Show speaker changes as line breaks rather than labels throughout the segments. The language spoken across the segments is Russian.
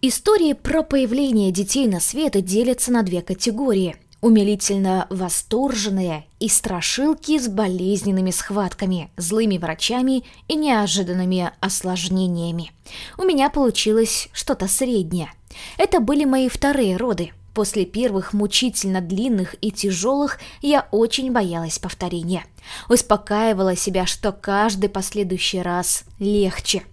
Истории про появление детей на свет делятся на две категории – умилительно восторженные и страшилки с болезненными схватками, злыми врачами и неожиданными осложнениями. У меня получилось что-то среднее. Это были мои вторые роды – После первых мучительно длинных и тяжелых я очень боялась повторения. Успокаивала себя, что каждый последующий раз легче.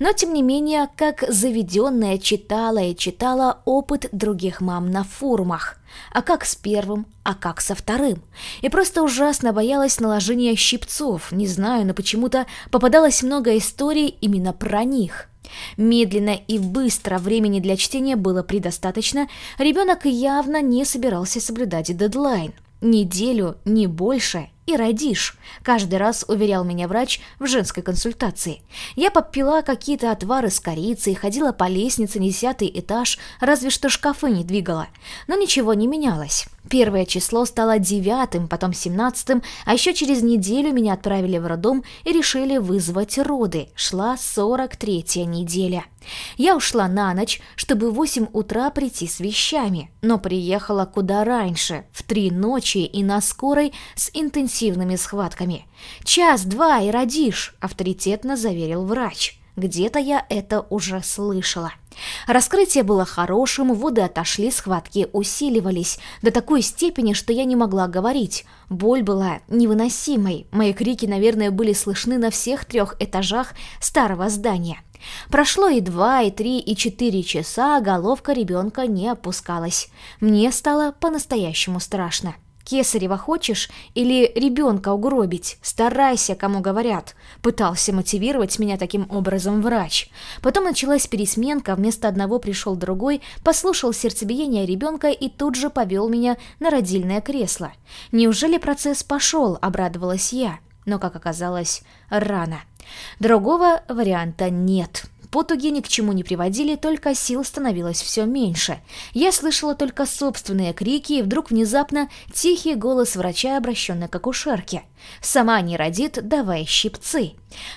Но, тем не менее, как заведенная читала и читала опыт других мам на форумах. А как с первым, а как со вторым. И просто ужасно боялась наложения щипцов. Не знаю, но почему-то попадалось много историй именно про них – Медленно и быстро времени для чтения было предостаточно, ребенок явно не собирался соблюдать дедлайн. Неделю, не больше – и родишь», – каждый раз уверял меня врач в женской консультации. Я попила какие-то отвары с корицей, ходила по лестнице не десятый этаж, разве что шкафы не двигала. Но ничего не менялось. Первое число стало девятым, потом семнадцатым, а еще через неделю меня отправили в роддом и решили вызвать роды. Шла сорок третья неделя. Я ушла на ночь, чтобы в 8 утра прийти с вещами, но приехала куда раньше, в три ночи и на скорой с интенсивными схватками. «Час-два и родишь», – авторитетно заверил врач. Где-то я это уже слышала. Раскрытие было хорошим, воды отошли, схватки усиливались. До такой степени, что я не могла говорить. Боль была невыносимой. Мои крики, наверное, были слышны на всех трех этажах старого здания. Прошло и два, и три, и четыре часа, а головка ребенка не опускалась. Мне стало по-настоящему страшно. Кесарева хочешь или ребенка угробить? Старайся, кому говорят. Пытался мотивировать меня таким образом врач. Потом началась пересменка, вместо одного пришел другой, послушал сердцебиение ребенка и тут же повел меня на родильное кресло. Неужели процесс пошел, обрадовалась я. Но, как оказалось, рано. Другого варианта нет. Потуги ни к чему не приводили, только сил становилось все меньше. Я слышала только собственные крики и вдруг внезапно тихий голос врача, обращенный к акушерке. «Сама не родит, давай щипцы».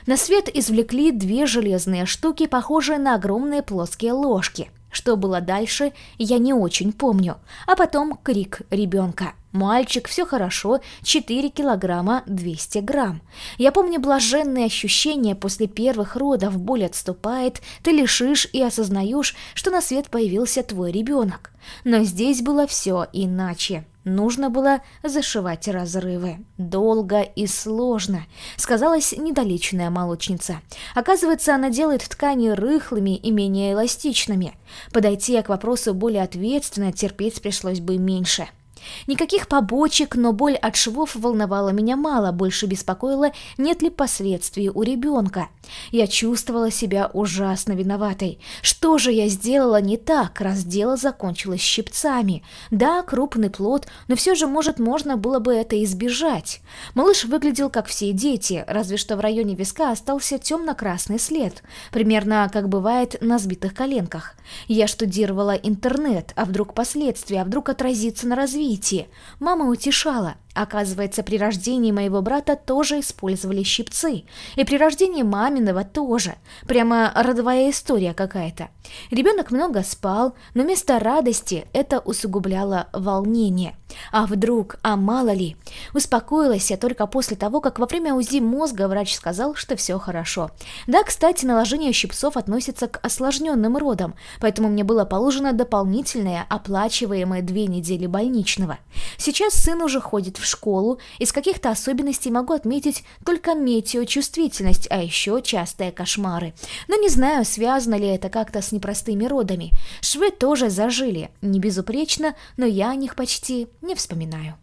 На свет извлекли две железные штуки, похожие на огромные плоские ложки. Что было дальше, я не очень помню. А потом крик ребенка. Мальчик, все хорошо, 4 килограмма 200 грамм. Я помню блаженные ощущения после первых родов, боль отступает, ты лишишь и осознаешь, что на свет появился твой ребенок. Но здесь было все иначе. Нужно было зашивать разрывы. Долго и сложно, сказалась недолеченная молочница. Оказывается, она делает ткани рыхлыми и менее эластичными. Подойти к вопросу более ответственно терпеть пришлось бы меньше. Никаких побочек, но боль от швов волновала меня мало, больше беспокоила, нет ли последствий у ребенка. Я чувствовала себя ужасно виноватой. Что же я сделала не так, раз дело закончилось щипцами? Да, крупный плод, но все же, может, можно было бы это избежать. Малыш выглядел как все дети, разве что в районе виска остался темно-красный след, примерно как бывает на сбитых коленках. Я штудировала интернет, а вдруг последствия, а вдруг отразится на развитии умеете!» Мама утешала. Оказывается, при рождении моего брата тоже использовали щипцы. И при рождении маминого тоже. Прямо родовая история какая-то. Ребенок много спал, но вместо радости это усугубляло волнение. А вдруг, а мало ли. Успокоилась я только после того, как во время УЗИ мозга врач сказал, что все хорошо. Да, кстати, наложение щипцов относится к осложненным родам, поэтому мне было положено дополнительное оплачиваемое две недели больничного. Сейчас сын уже ходит в школу, из каких-то особенностей могу отметить только метеочувствительность, а еще частые кошмары. Но не знаю, связано ли это как-то с непростыми родами. Швы тоже зажили, не безупречно, но я о них почти не вспоминаю.